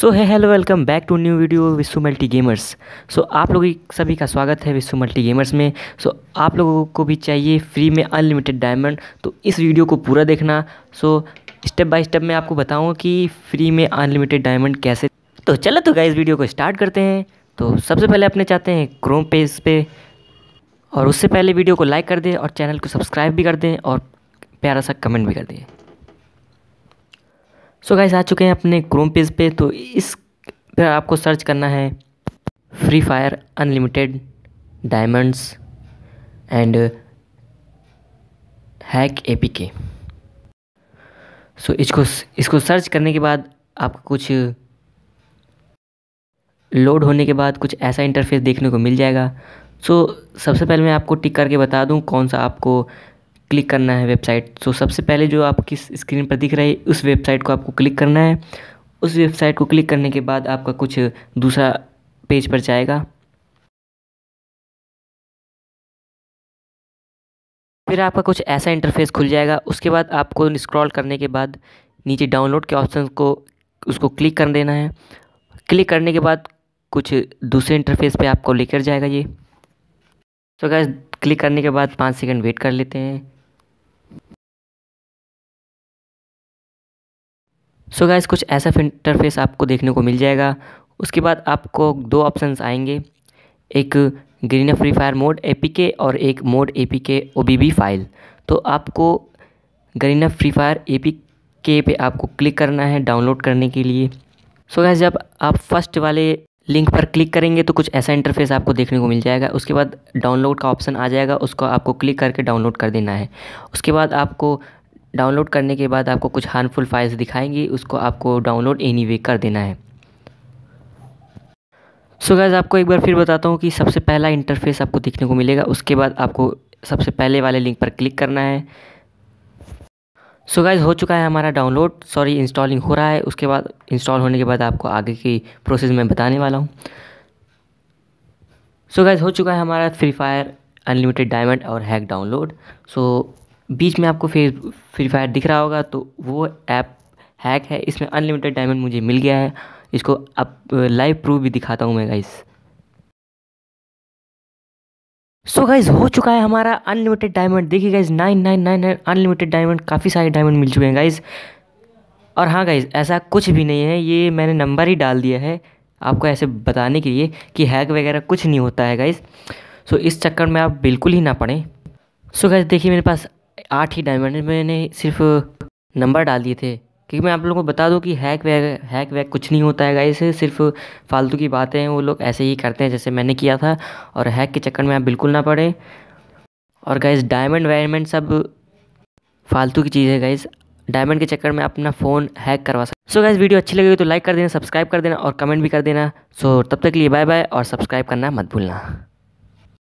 सो है hello welcome back to new video Vishwa multi gamers so आप लोग सभी का स्वागत है विश्व मल्टी गेमर्स में सो so, आप लोगों को भी चाहिए फ्री में अनलिमिटेड डायमंड तो इस वीडियो को पूरा देखना सो स्टेप बाय स्टेप मैं आपको बताऊंगा कि फ्री में अनलिमिटेड डायमंड कैसे तो चलो तो गाइज वीडियो को स्टार्ट करते हैं तो सबसे पहले अपने चाहते हैं क्रोम पेज पे और उससे पहले वीडियो को लाइक कर दें और चैनल को सब्सक्राइब भी कर दें और प्यारा सा कमेंट भी कर दें सो गाइस आ चुके हैं अपने क्रोम पेज पे तो इस पर आपको सर्च करना है free fire unlimited diamonds and hack A P K so इसको इसको सर्च करने के बाद आपको कुछ लोड होने के बाद कुछ ऐसा इंटरफेस देखने को मिल जाएगा सो so, सबसे पहले मैं आपको टिक करके बता दूं कौन सा आपको क्लिक करना है वेबसाइट तो सबसे पहले जो आपकी स्क्रीन पर दिख रही है उस वेबसाइट को आपको क्लिक करना है उस वेबसाइट को क्लिक करने के बाद आपका कुछ दूसरा पेज पर जाएगा फिर आपका कुछ ऐसा इंटरफेस खुल जाएगा उसके बाद आपको स्क्रॉल करने के बाद नीचे डाउनलोड के ऑप्शन को उसको क्लिक कर देना है क्लिक करने के बाद कुछ दूसरे इंटरफेस पे आपको लेकर जाएगा ये तो so क्लिक करने के बाद पाँच सेकंड वेट कर लेते हैं सो गाइस कुछ ऐसा इंटरफेस आपको देखने को मिल जाएगा उसके बाद आपको दो ऑप्शंस आएंगे एक green free fire mod A और एक mod A P K file तो आपको Garena free fire A P K पे आपको क्लिक करना है डाउनलोड करने के लिए सो गाइस गैस जब आप फर्स्ट वाले लिंक पर क्लिक करेंगे तो कुछ ऐसा इंटरफेस आपको देखने को मिल जाएगा उसके बाद डाउनलोड का ऑप्शन आ जाएगा उसको आपको क्लिक करके डाउनलोड कर देना है उसके बाद आपको डाउनलोड करने के बाद आपको कुछ हार्मफुल फाइल्स दिखाएंगी उसको आपको डाउनलोड एनी वे कर देना है सो so गैज़ आपको एक बार फिर बताता हूँ कि सबसे पहला इंटरफेस आपको दिखने को मिलेगा उसके बाद आपको सबसे पहले वाले लिंक पर क्लिक करना है सो so गैज़ हो चुका है हमारा डाउनलोड सॉरी इंस्टॉलिंग हो रहा है उसके बाद इंस्टॉल होने के बाद आपको आगे की प्रोसेस मैं बताने वाला हूँ सो so हो चुका है हमारा फ्री फायर अनलिमिटेड डायमंड और हैक डाउनलोड सो बीच में आपको फिर फ्री फायर दिख रहा होगा तो वो ऐप हैक है इसमें अनलिमिटेड डायमंड मुझे मिल गया है इसको अब लाइव प्रूफ भी दिखाता हूँ मैं गाइस सो so गाइज हो चुका है हमारा अनलिमिटेड डायमंड देखिए guys nine nine nine nine unlimited diamond काफ़ी सारे डायमंड मिल चुके हैं गाइज और हाँ गाइज ऐसा कुछ भी नहीं है ये मैंने नंबर ही डाल दिया है आपको ऐसे बताने के लिए कि हैक वगैरह कुछ नहीं होता है गाइज सो so, इस चक्कर में आप बिल्कुल ही ना पढ़ें सो so, गाइज देखिए मेरे पास आठ ही डायमंड मैंने सिर्फ नंबर डाल दिए थे क्योंकि मैं आप लोगों को बता दूं कि हैक वैक हैक वैक कुछ नहीं होता है गाइस सिर्फ फालतू की बातें हैं वो लोग ऐसे ही करते हैं जैसे मैंने किया था और हैक के चक्कर में आप बिल्कुल ना पड़े और गाइस डायमंड वायरमेंट सब फालतू की चीज़ है गाइस डायमंड के चक्कर में अपना फ़ोन हैक करवा सकते सो गाइस वीडियो अच्छी लगेगी तो लाइक कर देना सब्सक्राइब कर देना और कमेंट भी कर देना सो तब तक के लिए बाय बाय और सब्सक्राइब करना मत भूलना